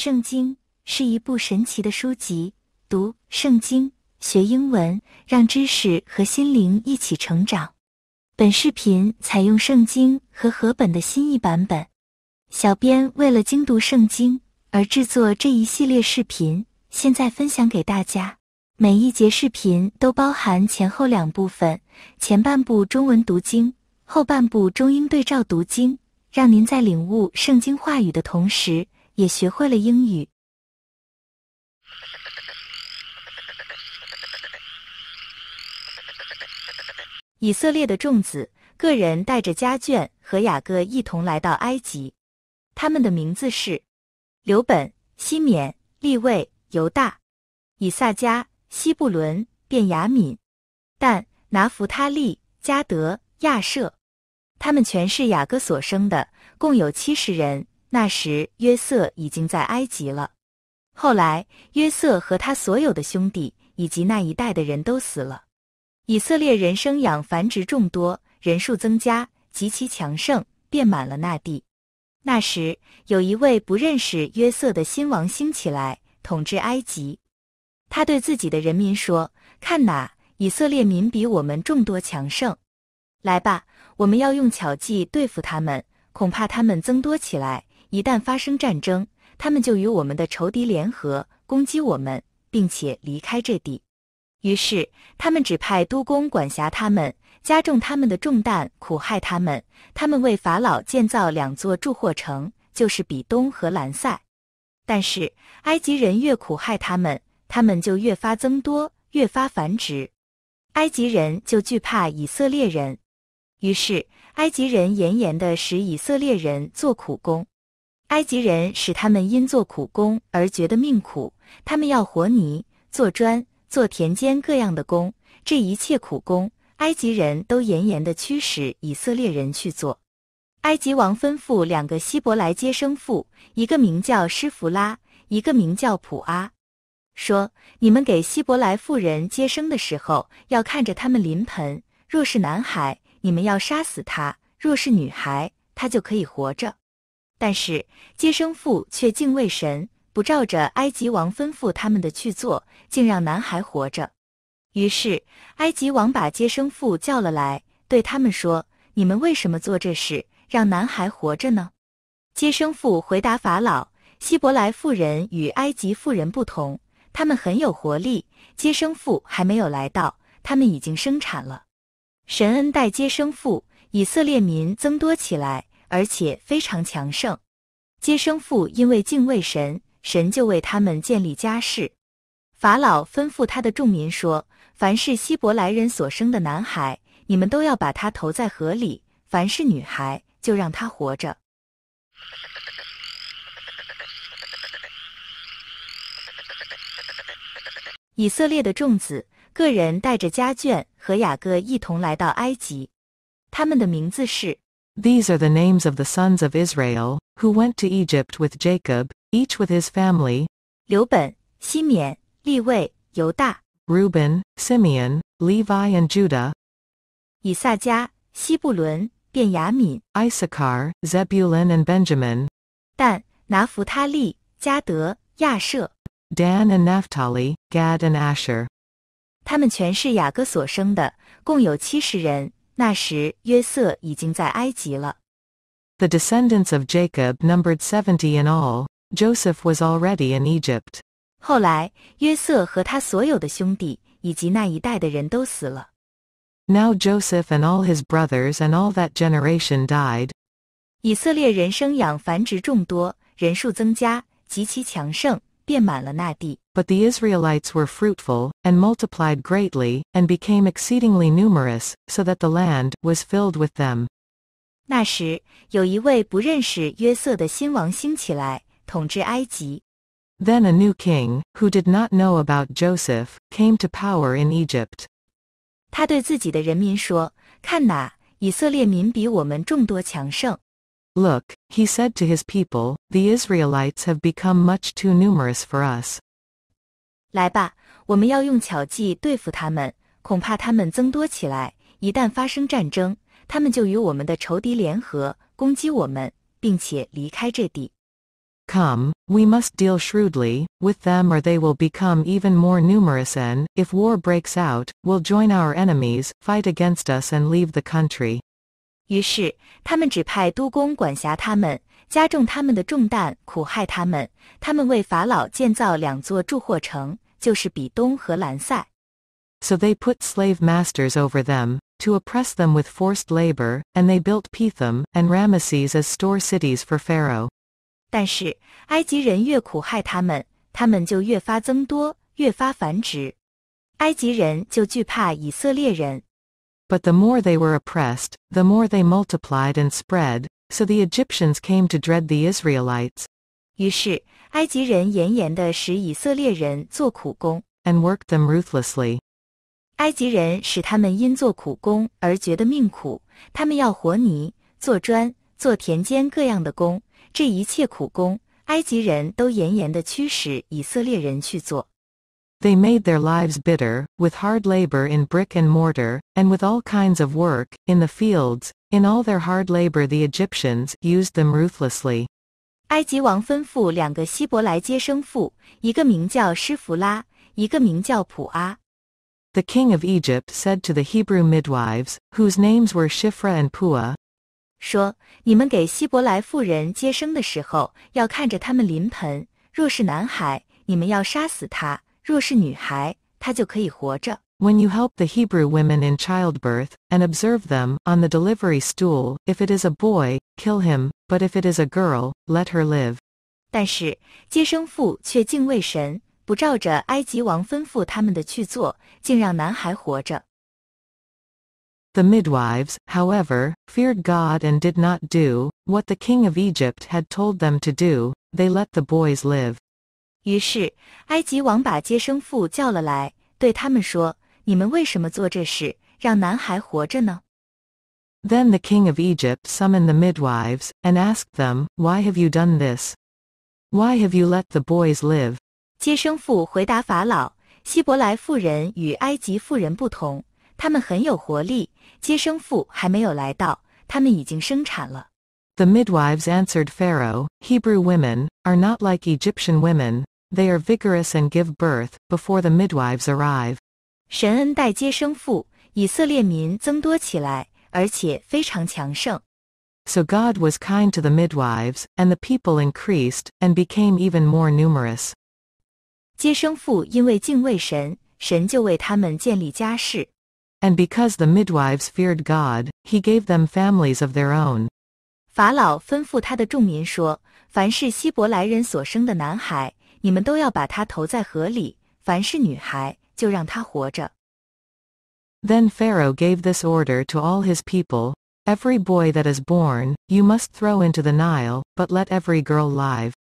圣经是一部神奇的书籍，读圣经学英文，让知识和心灵一起成长。本视频采用圣经和和本的新译版本。小编为了精读圣经而制作这一系列视频，现在分享给大家。每一节视频都包含前后两部分，前半部中文读经，后半部中英对照读经，让您在领悟圣经话语的同时。也学会了英语。以色列的众子个人带着家眷和雅各一同来到埃及，他们的名字是：刘本、西缅、利未、犹大、以萨迦、西布伦、便雅敏、但、拿弗他利、加德、亚舍。他们全是雅各所生的，共有七十人。那时约瑟已经在埃及了。后来约瑟和他所有的兄弟以及那一代的人都死了。以色列人生养繁殖众多，人数增加，极其强盛，遍满了那地。那时有一位不认识约瑟的新王兴起来，统治埃及。他对自己的人民说：“看哪，以色列民比我们众多强盛。来吧，我们要用巧计对付他们，恐怕他们增多起来。”一旦发生战争，他们就与我们的仇敌联合，攻击我们，并且离开这地。于是，他们指派督工管辖他们，加重他们的重担，苦害他们。他们为法老建造两座住货城，就是比东和兰塞。但是，埃及人越苦害他们，他们就越发增多，越发繁殖。埃及人就惧怕以色列人，于是埃及人严严地使以色列人做苦工。埃及人使他们因做苦工而觉得命苦，他们要和泥、做砖、做田间各样的工。这一切苦工，埃及人都严严的驱使以色列人去做。埃及王吩咐两个希伯来接生父，一个名叫施弗拉，一个名叫普阿，说：“你们给希伯来妇人接生的时候，要看着他们临盆。若是男孩，你们要杀死他；若是女孩，他就可以活着。”但是接生妇却敬畏神，不照着埃及王吩咐他们的去做，竟让男孩活着。于是埃及王把接生妇叫了来，对他们说：“你们为什么做这事，让男孩活着呢？”接生妇回答法老：“希伯来妇人与埃及妇人不同，他们很有活力。接生妇还没有来到，他们已经生产了。神恩待接生妇，以色列民增多起来。”而且非常强盛。接生父因为敬畏神，神就为他们建立家室。法老吩咐他的众民说：“凡是希伯来人所生的男孩，你们都要把他投在河里；凡是女孩，就让他活着。”以色列的众子，个人带着家眷和雅各一同来到埃及。他们的名字是。These are the names of the sons of Israel, who went to Egypt with Jacob, each with his family. Reuben, Simeon, Levi and Judah. Issachar, Zebulun and Benjamin. Dan, and Naphtali, Gad and Asher. 他们全是雅各所生的，共有七十人。那时约瑟已经在埃及了。The descendants of Jacob numbered seventy in all. Joseph was already in Egypt. 后来，约瑟和他所有的兄弟以及那一代的人都死了。Now Joseph and all his brothers and all that generation died. 以色列人生养繁殖众多，人数增加，极其强盛，遍满了那地。But the Israelites were fruitful, and multiplied greatly, and became exceedingly numerous, so that the land was filled with them. 那时，有一位不认识约瑟的新王兴起来，统治埃及。Then a new king, who did not know about Joseph, came to power in Egypt. 他对自己的人民说：“看哪，以色列民比我们众多强盛。” Look, he said to his people, the Israelites have become much too numerous for us. 来吧，我们要用巧计对付他们，恐怕他们增多起来。一旦发生战争，他们就与我们的仇敌联合，攻击我们，并且离开这地。Come, we must deal shrewdly with them or they will become even more numerous and, if war breaks out, will join our enemies, fight against us and leave the country. 于是，他们指派督工管辖他们，加重他们的重担，苦害他们。他们为法老建造两座贮货城，就是比东和兰塞。So they put slave masters over them to oppress them with forced labor, and they built Pithom and Rameses as store cities for Pharaoh. 但是，埃及人越苦害他们，他们就越发增多，越发繁殖。埃及人就惧怕以色列人。But the more they were oppressed, the more they multiplied and spread. So the Egyptians came to dread the Israelites. 于是，埃及人严严的使以色列人做苦工，and worked them ruthlessly. 埃及人使他们因做苦工而觉得命苦。他们要和泥、做砖、做田间各样的工。这一切苦工，埃及人都严严的驱使以色列人去做。They made their lives bitter, with hard labor in brick and mortar, and with all kinds of work, in the fields, in all their hard labor the Egyptians used them ruthlessly. The king of Egypt said to the Hebrew midwives, whose names were Shifra and Pua, 说：“你们给希伯来妇人接生的时候，要看着他们临盆。若是男孩，你们要杀死他；若是女孩，她就可以活着。When you help the Hebrew women in childbirth, and observe them, on the delivery stool, if it is a boy, kill him, but if it is a girl, let her live. 但是接生妇却敬畏神，不照着埃及王吩咐他们的去做，竟让男孩活着。The midwives, however, feared God and did not do what the king of Egypt had told them to do, they let the boys live. 于是，埃及王把接生妇叫了来，对他们说：“你们为什么做这事，让男孩活着呢？” Then the king of Egypt summoned the midwives, and asked them, Why have you done this? Why have you let the boys live? 接生妇回答法老：“希伯来妇人与埃及妇人不同，她们很有活力。接生妇还没有来到，她们已经生产了。” The midwives answered Pharaoh, Hebrew women are not like Egyptian women, they are vigorous and give birth before the midwives arrive. So God was kind to the midwives, and the people increased and became even more numerous. And because the midwives feared God, he gave them families of their own. 法老吩咐他的众民说：“凡是希伯来人所生的男孩，then Pharaoh gave this order to all his people, Every boy that is born, you must throw into the Nile, but let every girl live.